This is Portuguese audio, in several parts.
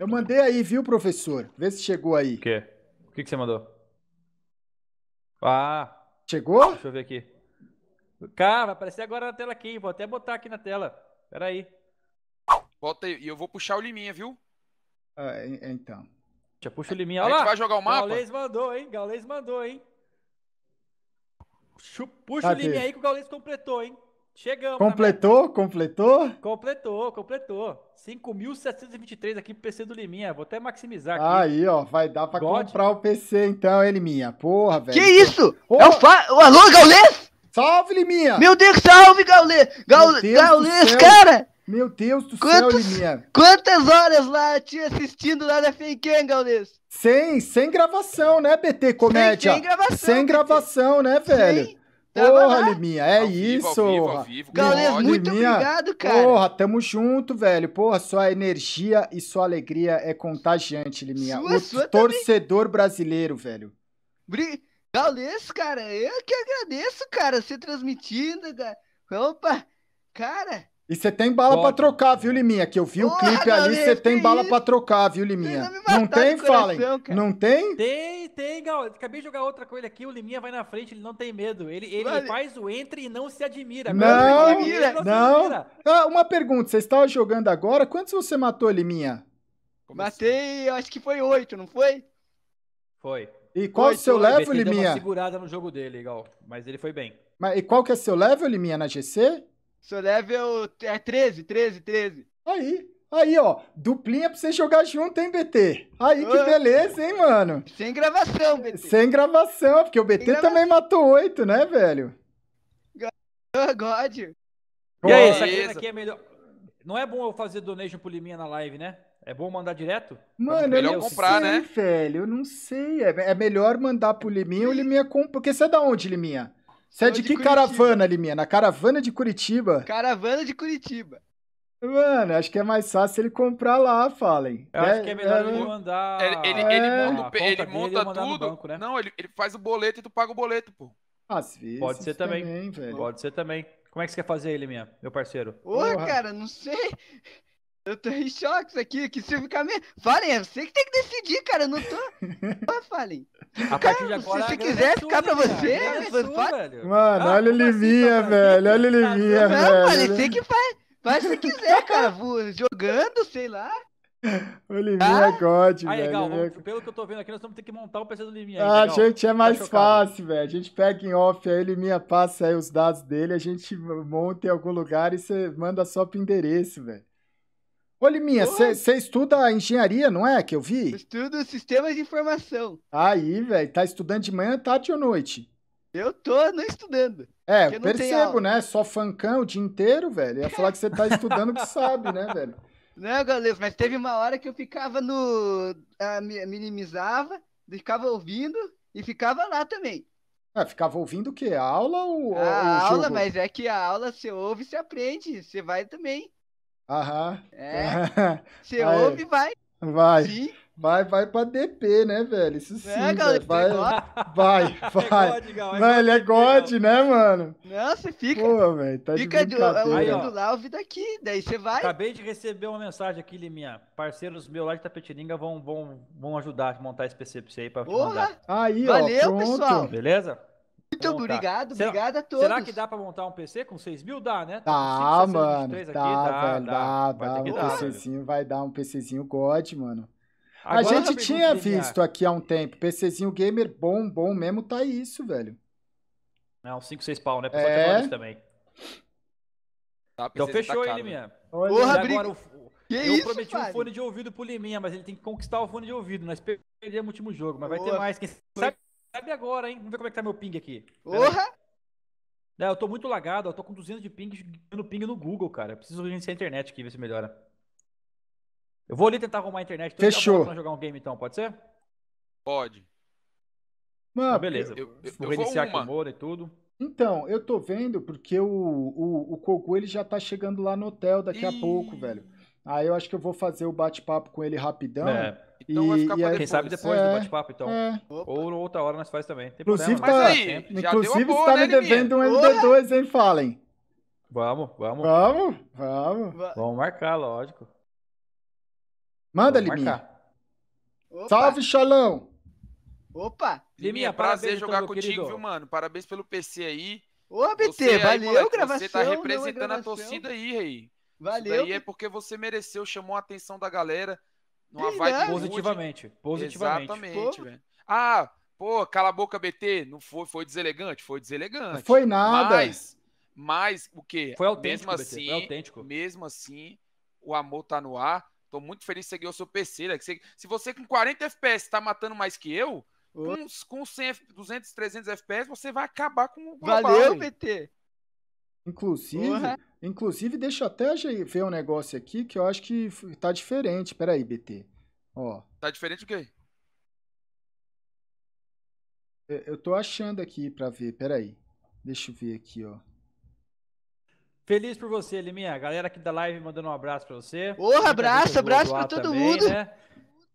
Eu mandei aí, viu, professor? Vê se chegou aí. O quê? O que, que você mandou? Ah. Chegou? Deixa eu ver aqui. Cara, vai aparecer agora na tela aqui. Vou até botar aqui na tela. Pera aí. Bota aí. E eu vou puxar o Liminha, viu? Ah, é, então. Já puxa o Liminha. Olha lá. vai jogar o mapa? Gaulês mandou, hein? Gaulês mandou, hein? Puxa, o Liminha aí que o Gaulês completou, hein? Chegamos. Completou? Minha... Completou? Completou, completou. 5.723 aqui pro PC do Liminha. Vou até maximizar aqui. Aí, ó, vai dar pra God. comprar o PC então, hein, Liminha? Porra, velho. Que isso? É o, fa... o Alô, Gaulês? Salve, Liminha! Meu Deus, salve, Gaulês! Gaul... Gaulês, cara! Meu Deus do Quantos, céu, Liminha. Quantas horas lá te assistindo lá na Feiquen, Gaules? Sem, sem gravação, né, BT Comédia? Sem, sem gravação. Sem gravação, BT. né, velho? Sem Porra, Liminha, é ao isso. Vivo, muito Liminha, obrigado, cara. Porra, tamo junto, velho. Porra, sua energia e sua alegria é contagiante, Liminha. Sua, o sua torcedor também. brasileiro, velho. Bri... Gaules, cara, eu que agradeço, cara, você transmitindo, cara. Opa, cara. E você tem bala para pra trocar, viu, Liminha? Que eu vi Porra, o clipe ali, você tem bala para pra trocar, viu, Liminha? Não, tem, falem. Não tem? Tem, tem, Gal. Acabei de jogar outra coisa aqui. O Liminha vai na frente, ele não tem medo. Ele, ele Mas... faz o entre e não se admira. não, não, Admira. Ah, uma pergunta. Você estava jogando agora? Quantos você matou, Liminha? Matei, acho que foi oito, não foi? Foi. E qual o seu né? level, Liminha? Deu segurada no jogo dele, Gal. Mas ele foi bem. Mas, e qual que é seu level, Liminha, na GC? Seu level é 13, 13, 13. Aí, Aí, ó, duplinha pra você jogar junto, hein, BT? Aí, que beleza, hein, mano? Sem gravação, BT. Sem gravação, porque o BT também matou oito, né, velho? God. E aí, essa aqui é melhor... Não é bom eu fazer donation pro Liminha na live, né? É bom mandar direto? Mano, eu não comprar, sei, né? velho. Eu não sei. É, é melhor mandar pro Liminha ou Liminha compra. Porque você é da onde, Liminha? Você é de, de que Curitiba. caravana, Liminha? Na caravana de Curitiba? Caravana de Curitiba. Mano, acho que é mais fácil ele comprar lá, falem. Eu é, acho que é melhor é, ele né? mandar. Ele, ele, é... ele monta, ele monta tudo. Banco, né? Não, ele, ele faz o boleto e tu paga o boleto, pô. Ah, se Pode ser também. também velho. Pode ser também. Como é que você quer fazer ele, minha, meu parceiro? Ô, cara, não sei. Eu tô em choque aqui, que se ficar mesmo. Falem, é você que tem que decidir, cara. Eu não tô. Ô, Falem. A partir de agora, se você é quiser é ficar pra você, é velho. Mano, ah, olha o Livinha, assim, velho. Olha o Livinha, velho. Não, Falem, você que faz. Faz se quiser, cara. Jogando, sei lá. Liminha ah? É God, ah, velho. Né? Vamos, pelo que eu tô vendo aqui, nós vamos ter que montar o PC do Liminha. Ah, legal. gente, é tá mais tá fácil, velho. A gente pega em off aí, o Liminha passa aí os dados dele, a gente monta em algum lugar e você manda só pro endereço, velho. Ô, Liminha, você estuda engenharia, não é? Que eu vi? Eu estudo sistemas de informação. Aí, velho, tá estudando de manhã, tarde ou noite? Eu tô não estudando. É, eu percebo, né? Só fancão o dia inteiro, velho. Ia falar que você tá estudando que sabe, né, velho? Não, né, galera, mas teve uma hora que eu ficava no. Ah, minimizava, ficava ouvindo e ficava lá também. É, ficava ouvindo o quê? A aula ou. A ou aula, jogo? mas é que a aula você ouve e você aprende. Você vai também. Aham. É. Você ouve e vai. Vai. Sim. Vai, vai pra DP, né, velho? Isso sim, é, galera, Vai, vai, é vai. É God, não, ele é God, né, mano? Não, você fica. Pô, velho, tá fica de Fica ouvindo lá, ouvindo aqui, daí você vai. Acabei de receber uma mensagem aqui, Liminha. Parceiros meus lá de Tapetininga vão, vão, vão ajudar a montar esse PC pra você aí pra Porra. Aí, Valeu, ó, pronto. pessoal. Beleza? Muito então tá. obrigado, será, obrigado a todos. Será que dá pra montar um PC com 6 mil? Dá, né? Dá, 5, 6, mano. Tá, 23 dá, aqui, dá, velho, dá, dá, dá, um PCzinho, vai dar um PCzinho God, mano. Agora a gente tinha visto aqui há um tempo, PCzinho gamer bom, bom mesmo, tá isso, velho. Não, 5, 6 pau, né? Pessoal é. também. Tá, então tá fechou ele, minha. Né? Porra, agora, que eu isso, prometi um fone de ouvido pro Liminha, mas ele tem que conquistar o fone de ouvido. Nós perdemos o último jogo, mas Porra. vai ter mais. Quem sabe, sabe, agora, hein? Vamos ver como é que tá meu ping aqui. Porra! É, eu tô muito lagado, eu tô com 200 de ping, no ping no Google, cara. Eu preciso reiniciar a internet aqui, ver se melhora. Eu vou ali tentar arrumar a internet. Fechou. Pra jogar um game então, pode ser? Pode. Mano, então, beleza. Eu, eu, vou reiniciar com o Moura e tudo. Então, eu tô vendo porque o, o, o ele já tá chegando lá no hotel daqui Ih. a pouco, velho. Aí eu acho que eu vou fazer o bate-papo com ele rapidão. É. Então e, vai ficar pra Quem sabe depois é, do bate-papo, então. É. Ou outra hora nós faz também. Tem inclusive, problema. Tá, aí, inclusive boa, está né, me devendo um md 2 hein, Fallen? Vamos, vamos. Vamos, vamos. Vamos marcar, lógico. Manda, Liminha. Salve, Xalão! Opa! Liminha, prazer jogar contigo, viu, mano? Parabéns pelo PC aí. Ô, BT, você valeu, moleque, gravação. Você tá representando a torcida aí, rei. Valeu. aí é porque você mereceu, chamou a atenção da galera. Numa vibe positivamente, positivamente. Exatamente, velho. Ah, pô, cala a boca, BT. Não foi, foi deselegante? Foi deselegante. Não foi nada. Mas, mas o quê? Foi autêntico, mesmo assim, BT, foi autêntico. Mesmo assim, o amor tá no ar. Tô muito feliz de seguir o seu PC. Né? Você, se você com 40 FPS tá matando mais que eu, com, com 100, 200, 300 FPS, você vai acabar com o Valeu, PT! Inclusive, uhum. inclusive, deixa eu até ver um negócio aqui que eu acho que tá diferente. Peraí, BT. Ó. Tá diferente o quê? Eu tô achando aqui pra ver, peraí. Deixa eu ver aqui, ó. Feliz por você, Liminha. Galera aqui da live mandando um abraço para você. Porra, abraço, abraço para todo também, mundo. Né?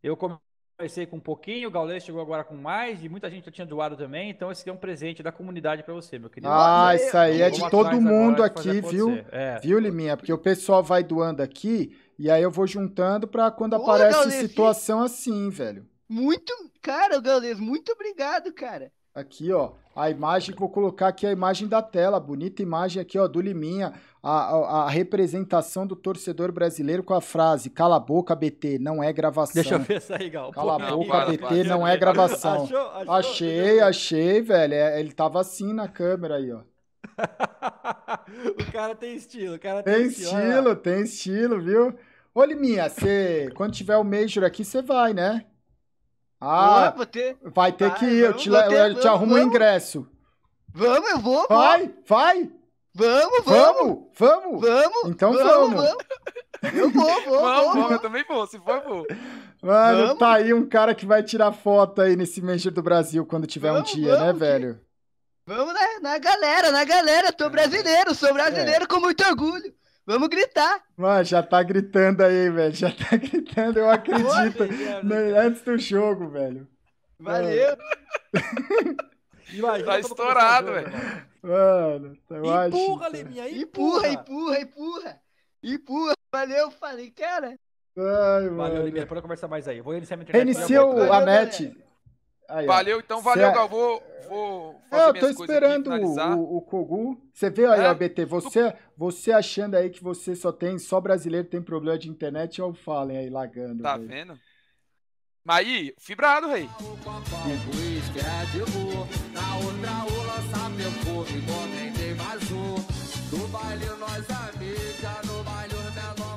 Eu comecei com um pouquinho, o Gaulês chegou agora com mais e muita gente já tinha doado também. Então esse é um presente da comunidade para você, meu querido. Ah, isso aí é de todo mundo aqui, viu? É. Viu, Liminha? Porque o pessoal vai doando aqui e aí eu vou juntando para quando Porra, aparece Gaules, situação assim, velho. Muito, cara, Gaulês, muito obrigado, cara. Aqui, ó, a imagem, vou colocar aqui a imagem da tela, bonita imagem aqui, ó, do Liminha, a, a, a representação do torcedor brasileiro com a frase, cala a boca, BT, não é gravação. Deixa eu ver essa aí, Gal. Cala a boca, para, BT, para, não para. é gravação. Achou, achou, achei, achei, velho, é, ele tava assim na câmera aí, ó. o cara tem estilo, o cara tem, tem estilo. Tem estilo, tem estilo, viu? Ô, Liminha, quando tiver o Major aqui, você vai, né? Ah, Pô, ter... vai ter vai, que ir. Eu te, ter, eu te arrumo o um ingresso. Vamos, eu vou. Vai, vou. vai. Vamos, vamos. Vamos, vamos. Então vamos. vamos. Eu vou, vou. Vamos, vamos. eu também vou, se for, vou. Mano, vamos. tá aí um cara que vai tirar foto aí nesse Major do Brasil quando tiver vamos, um dia, né, velho? Vamos na, na, galera, na galera. Eu tô é. brasileiro, sou brasileiro é. com muito orgulho. Vamos gritar! Mano, já tá gritando aí, velho. Já tá gritando, eu acredito. Olha, né, antes do jogo, velho. Valeu! Imagina, tá estourado, velho. Mano, tá Empurra, Leminha, empurra! Empurra, empurra, empurra! Empurra, valeu, falei, cara! Ai, Valeu, Leminha, Pode conversar mais aí. Vou iniciar minha internet. Reiniciou a net. Aí, valeu, então valeu, Cê... É- Galvão. Vou fazer Eu tô esperando aqui, o, o Kogu. Você vê aí, é, ABT, você, tu... você achando aí que você só tem, só brasileiro tem problema de internet, eu falem aí lagando. Tá véio. vendo? Mas aí, fibrado, rei. Do baile nós amiga, no baile